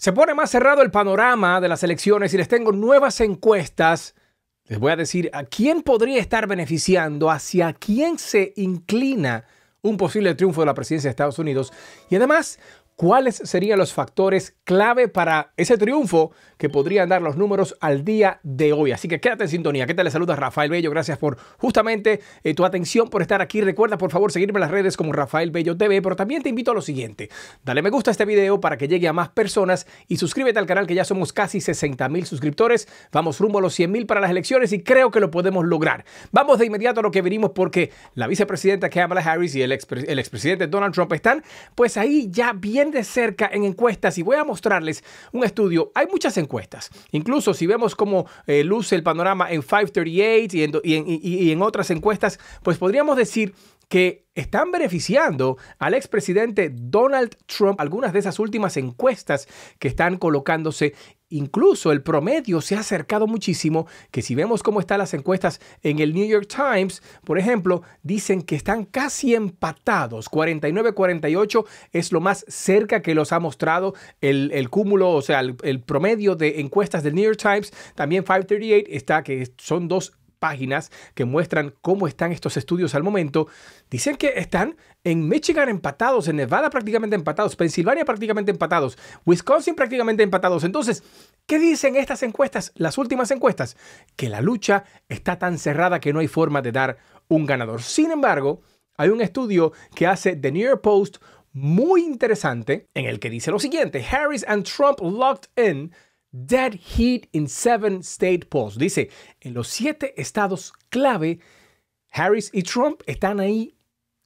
Se pone más cerrado el panorama de las elecciones y les tengo nuevas encuestas. Les voy a decir a quién podría estar beneficiando, hacia quién se inclina un posible triunfo de la presidencia de Estados Unidos. Y además ¿Cuáles serían los factores clave para ese triunfo que podrían dar los números al día de hoy? Así que quédate en sintonía. ¿Qué tal? Le saluda Rafael Bello. Gracias por justamente eh, tu atención, por estar aquí. Recuerda, por favor, seguirme en las redes como Rafael Bello TV, pero también te invito a lo siguiente. Dale me gusta a este video para que llegue a más personas y suscríbete al canal que ya somos casi 60 mil suscriptores. Vamos rumbo a los 100 mil para las elecciones y creo que lo podemos lograr. Vamos de inmediato a lo que venimos porque la vicepresidenta Kamala Harris y el, el expresidente Donald Trump están pues ahí ya bien de cerca en encuestas y voy a mostrarles un estudio. Hay muchas encuestas. Incluso si vemos cómo eh, luce el panorama en 538 y y, en, y en otras encuestas, pues podríamos decir que están beneficiando al expresidente Donald Trump algunas de esas últimas encuestas que están colocándose. Incluso el promedio se ha acercado muchísimo, que si vemos cómo están las encuestas en el New York Times, por ejemplo, dicen que están casi empatados. 49-48 es lo más cerca que los ha mostrado el, cúmulo, o sea, el, el, promedio de encuestas del New York Times. También 538 está, que son dos páginas que muestran cómo están estos estudios al momento, dicen que están en Michigan empatados, en Nevada prácticamente empatados, Pensilvania prácticamente empatados, Wisconsin prácticamente empatados. Entonces, ¿qué dicen estas encuestas, las últimas encuestas? Que la lucha está tan cerrada que no hay forma de dar un ganador. Sin embargo, hay un estudio que hace The New York Post muy interesante en el que dice lo siguiente, Harris and Trump locked in Dead Heat in Seven State Polls. Dice, en los siete estados clave, Harris y Trump están ahí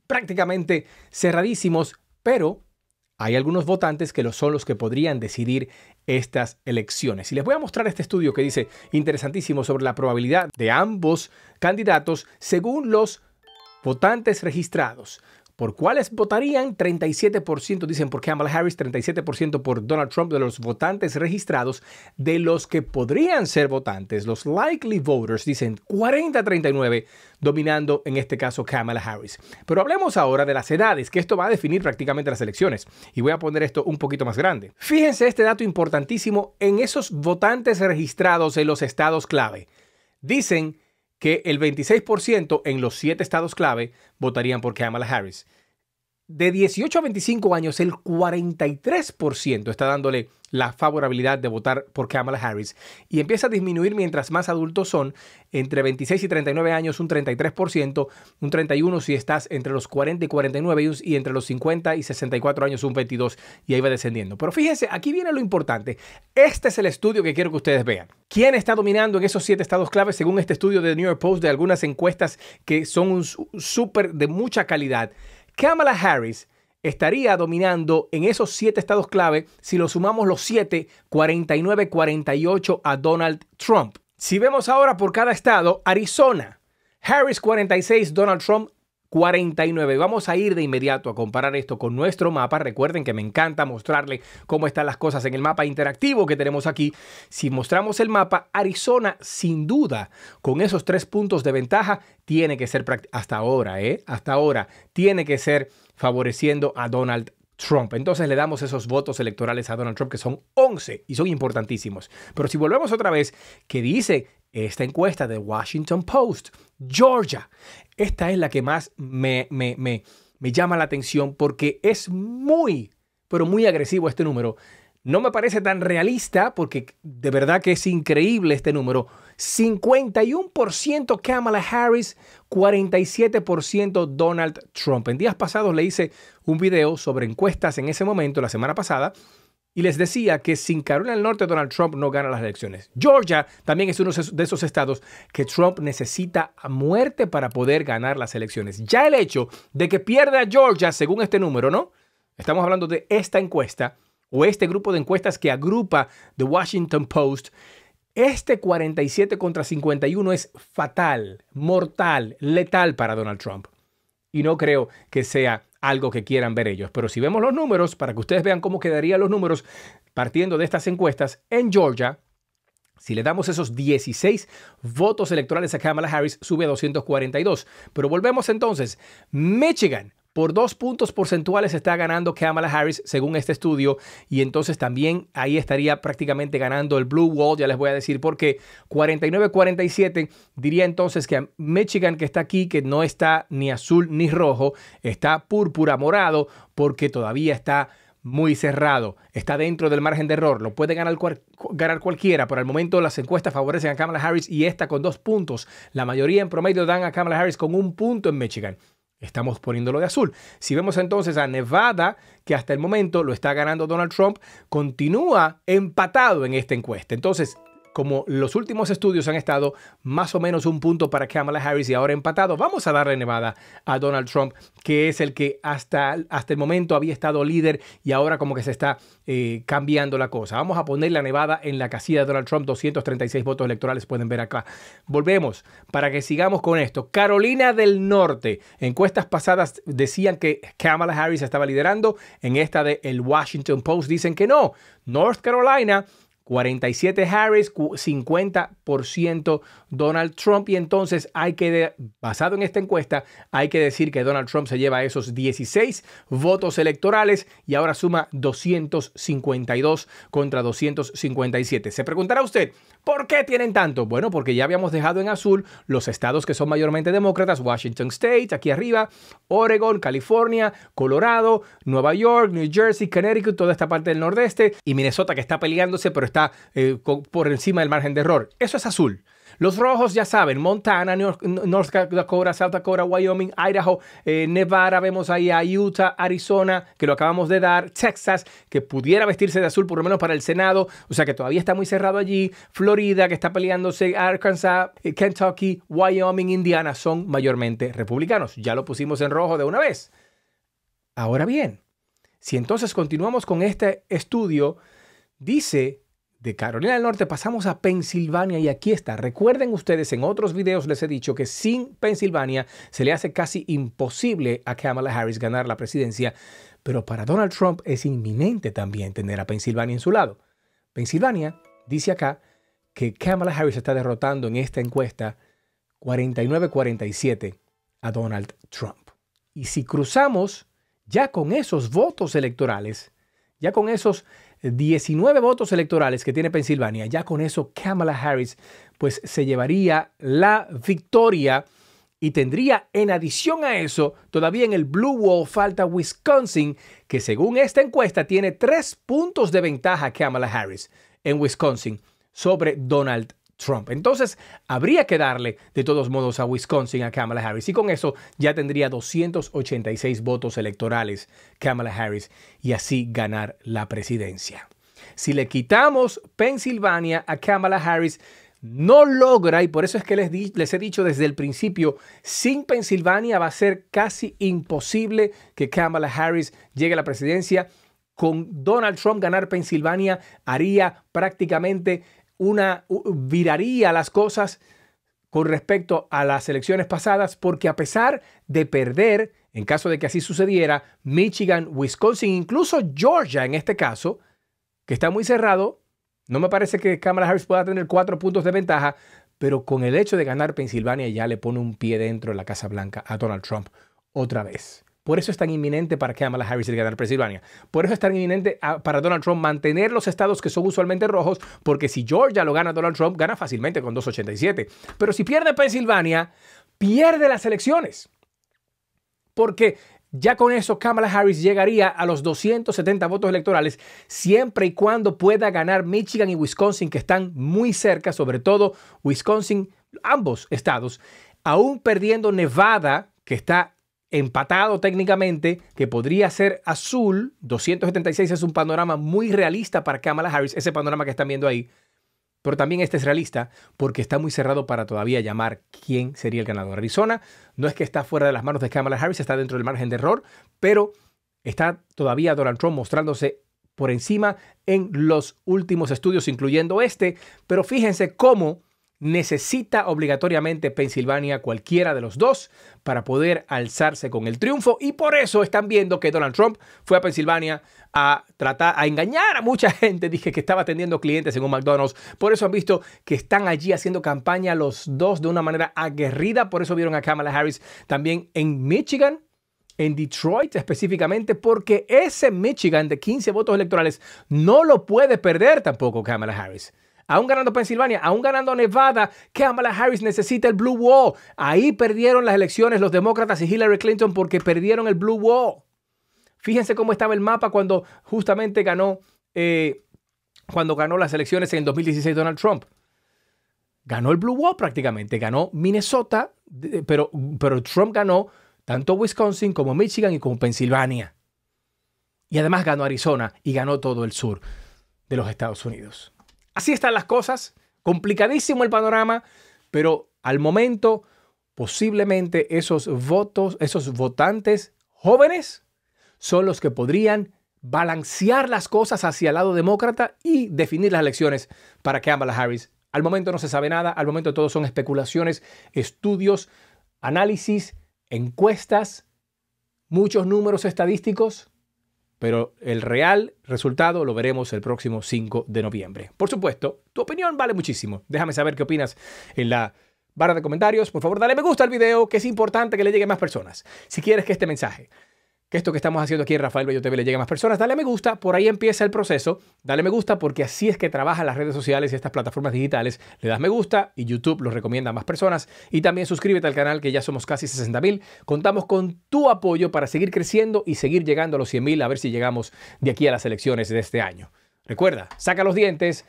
prácticamente cerradísimos, pero hay algunos votantes que los son los que podrían decidir estas elecciones. Y les voy a mostrar este estudio que dice interesantísimo sobre la probabilidad de ambos candidatos según los votantes registrados. ¿Por cuáles votarían? 37% dicen por Kamala Harris, 37% por Donald Trump de los votantes registrados, de los que podrían ser votantes, los likely voters, dicen 40-39, dominando en este caso Kamala Harris. Pero hablemos ahora de las edades, que esto va a definir prácticamente las elecciones. Y voy a poner esto un poquito más grande. Fíjense este dato importantísimo en esos votantes registrados en los estados clave. Dicen que el 26% en los siete estados clave votarían por Kamala Harris de 18 a 25 años, el 43% está dándole la favorabilidad de votar por Kamala Harris y empieza a disminuir mientras más adultos son, entre 26 y 39 años un 33%, un 31% si estás entre los 40 y 49 y entre los 50 y 64 años un 22% y ahí va descendiendo. Pero fíjense, aquí viene lo importante. Este es el estudio que quiero que ustedes vean. ¿Quién está dominando en esos siete estados claves según este estudio de New York Post de algunas encuestas que son súper de mucha calidad? Kamala Harris estaría dominando en esos siete estados clave, si lo sumamos los siete, 49, 48 a Donald Trump. Si vemos ahora por cada estado, Arizona, Harris 46, Donald Trump 49. Vamos a ir de inmediato a comparar esto con nuestro mapa. Recuerden que me encanta mostrarle cómo están las cosas en el mapa interactivo que tenemos aquí. Si mostramos el mapa, Arizona sin duda con esos tres puntos de ventaja tiene que ser hasta ahora, ¿eh? Hasta ahora tiene que ser favoreciendo a Donald Trump. Entonces le damos esos votos electorales a Donald Trump, que son 11 y son importantísimos. Pero si volvemos otra vez, que dice esta encuesta de Washington Post, Georgia, esta es la que más me, me llama la atención porque es muy, pero muy agresivo este número. No me parece tan realista porque de verdad que es increíble este número. 51% Kamala Harris, 47% Donald Trump. En días pasados le hice un video sobre encuestas en ese momento, la semana pasada, y les decía que sin Carolina del Norte Donald Trump no gana las elecciones. Georgia también es uno de esos estados que Trump necesita a muerte para poder ganar las elecciones. Ya el hecho de que pierda Georgia, según este número, ¿no? Estamos hablando de esta encuesta o este grupo de encuestas que agrupa The Washington Post, este 47 contra 51 es fatal, mortal, letal para Donald Trump. Y no creo que sea algo que quieran ver ellos. Pero si vemos los números, para que ustedes vean cómo quedarían los números partiendo de estas encuestas, en Georgia, si le damos esos 16 votos electorales a Kamala Harris, sube a 242. Pero volvemos entonces. Michigan, por dos puntos porcentuales está ganando Kamala Harris según este estudio y entonces también ahí estaría prácticamente ganando el Blue Wall, ya les voy a decir por qué. 49-47 diría entonces que Michigan que está aquí, que no está ni azul ni rojo, está púrpura morado porque todavía está muy cerrado, está dentro del margen de error, lo puede ganar, ganar, cualquiera. Por el momento las encuestas favorecen a Kamala Harris y esta con dos puntos. La mayoría en promedio dan a Kamala Harris con un punto en Michigan estamos poniéndolo de azul. Si vemos entonces a Nevada, que hasta el momento lo está ganando Donald Trump, continúa empatado en esta encuesta. Entonces, como los últimos estudios han estado más o menos un punto para Kamala Harris y ahora empatado, vamos a darle nevada a Donald Trump, que es el que hasta, hasta el momento había estado líder y ahora como que se está eh, cambiando la cosa. Vamos a poner la nevada en la casilla de Donald Trump, 236 votos electorales pueden ver acá. Volvemos para que sigamos con esto. Carolina del Norte, encuestas pasadas decían que Kamala Harris estaba liderando, en esta de el Washington Post dicen que no. North Carolina 47 Harris, 50% Donald Trump. Y entonces hay que, basado en esta encuesta, hay que decir que Donald Trump se lleva esos 16 votos electorales y ahora suma 252 contra 257. Se preguntará usted, ¿Por qué tienen tanto? Bueno, porque ya habíamos dejado en azul los estados que son mayormente demócratas, Washington State, aquí arriba, Oregon, California, Colorado, Nueva York, New Jersey, Connecticut, toda esta parte del nordeste, y Minnesota que está peleándose pero está eh, por encima del margen de error. Eso es azul. Los rojos, ya saben, Montana, North Dakota, South Dakota, Wyoming, Idaho, eh, Nevada, vemos ahí a Utah, Arizona, que lo acabamos de dar, Texas, que pudiera vestirse de azul por lo menos para el Senado, o sea que todavía está muy cerrado allí, Florida, que está peleándose, Arkansas, eh, Kentucky, Wyoming, Indiana, son mayormente republicanos. Ya lo pusimos en rojo de una vez. Ahora bien, si entonces continuamos con este estudio, dice de Carolina del Norte pasamos a Pensilvania y aquí está. Recuerden ustedes, en otros videos les he dicho que sin Pensilvania se le hace casi imposible a Kamala Harris ganar la presidencia, pero para Donald Trump es inminente también tener a Pensilvania en su lado. Pensilvania dice acá que Kamala Harris está derrotando en esta encuesta 49-47 a Donald Trump. Y si cruzamos ya con esos votos electorales, ya con esos 19 votos electorales que tiene Pensilvania. Ya con eso Kamala Harris pues se llevaría la victoria y tendría en adición a eso todavía en el Blue Wall falta Wisconsin que según esta encuesta tiene tres puntos de ventaja Kamala Harris en Wisconsin sobre Donald Trump. Entonces, habría que darle de todos modos a Wisconsin a Kamala Harris y con eso ya tendría 286 votos electorales Kamala Harris y así ganar la presidencia. Si le quitamos Pensilvania a Kamala Harris, no logra, y por eso es que les, he dicho desde el principio, sin Pensilvania va a ser casi imposible que Kamala Harris llegue a la presidencia. Con Donald Trump ganar Pensilvania haría prácticamente una, viraría las cosas con respecto a las elecciones pasadas, porque a pesar de perder, en caso de que así sucediera, Michigan, Wisconsin, incluso Georgia en este caso, que está muy cerrado, no me parece que Kamala Harris pueda tener cuatro puntos de ventaja, pero con el hecho de ganar Pensilvania ya le pone un pie dentro de la Casa Blanca a Donald Trump otra vez. Por eso es tan inminente para Kamala Harris el ganar Pensilvania. Por eso es tan inminente ah, para Donald Trump mantener los estados que son usualmente rojos, porque si Georgia lo gana Donald Trump, gana fácilmente con 287. Pero si pierde Pensilvania, pierde las elecciones. Porque ya con eso Kamala Harris llegaría a los 270 votos electorales siempre y cuando pueda ganar Michigan y Wisconsin, que están muy cerca, sobre todo Wisconsin, ambos estados, aún perdiendo Nevada, que está empatado técnicamente, que podría ser azul. 276 es un panorama muy realista para Kamala Harris, ese panorama que están viendo ahí. Pero también este es realista porque está muy cerrado para todavía llamar quién sería el ganador. Arizona no es que está fuera de las manos de Kamala Harris, está dentro del margen de error, pero está todavía Donald Trump mostrándose por encima en los últimos estudios, incluyendo este. Pero fíjense cómo necesita obligatoriamente Pensilvania cualquiera de los dos para poder alzarse con el triunfo y por eso están viendo que Donald Trump fue a Pensilvania a tratar a engañar a mucha gente, dije que estaba atendiendo clientes en un McDonald's, por eso han visto que están allí haciendo campaña los dos de una manera aguerrida, por eso vieron a Kamala Harris también en Michigan en Detroit específicamente, porque ese Michigan de 15 votos electorales no lo puede perder tampoco Kamala Harris aún ganando Pensilvania, aún ganando Nevada, Kamala Harris necesita el Blue Wall. Ahí perdieron las elecciones los demócratas y Hillary Clinton porque perdieron el Blue Wall. Fíjense cómo estaba el mapa cuando justamente ganó, eh, cuando ganó las elecciones en 2016 Donald Trump. Ganó el Blue Wall prácticamente, ganó Minnesota, pero, pero Trump ganó tanto Wisconsin como Michigan y como Pensilvania. Y además ganó Arizona y ganó todo el sur de los Estados Unidos. Así están las cosas, complicadísimo el panorama, pero al momento posiblemente esos votos, esos votantes jóvenes son los que podrían balancear las cosas hacia el lado demócrata y definir las elecciones para Kamala Harris. Al momento no se sabe nada, al momento todo son especulaciones, estudios, análisis, encuestas, muchos números estadísticos, pero el real resultado lo veremos el próximo 5 de noviembre. Por supuesto, tu opinión vale muchísimo. Déjame saber qué opinas en la barra de comentarios. Por favor, dale me gusta al video, que es importante que le llegue a más personas. Si quieres que este mensaje esto que estamos haciendo aquí en Rafael Bello TV le llegue a más personas. Dale a me gusta, por ahí empieza el proceso. Dale a me gusta porque así es que trabajan las redes sociales y estas plataformas digitales. Le das me gusta y YouTube los recomienda a más personas. Y también suscríbete al canal que ya somos casi 60 mil. Contamos con tu apoyo para seguir creciendo y seguir llegando a los 100 mil a ver si llegamos de aquí a las elecciones de este año. Recuerda, saca los dientes,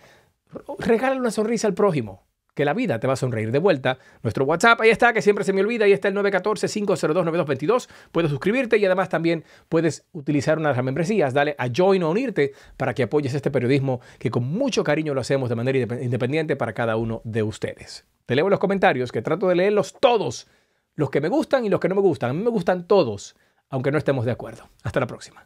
regala una sonrisa al prójimo que la vida te va a sonreír de vuelta. Nuestro WhatsApp, ahí está, que siempre se me olvida, ahí está el 914-502-9222. Puedes suscribirte y además también puedes utilizar una de las membresías. Dale a Join o unirte para que apoyes este periodismo que con mucho cariño lo hacemos de manera independiente para cada uno de ustedes. Te leo los comentarios, que trato de leerlos todos, los que me gustan y los que no me gustan. A mí me gustan todos, aunque no estemos de acuerdo. Hasta la próxima.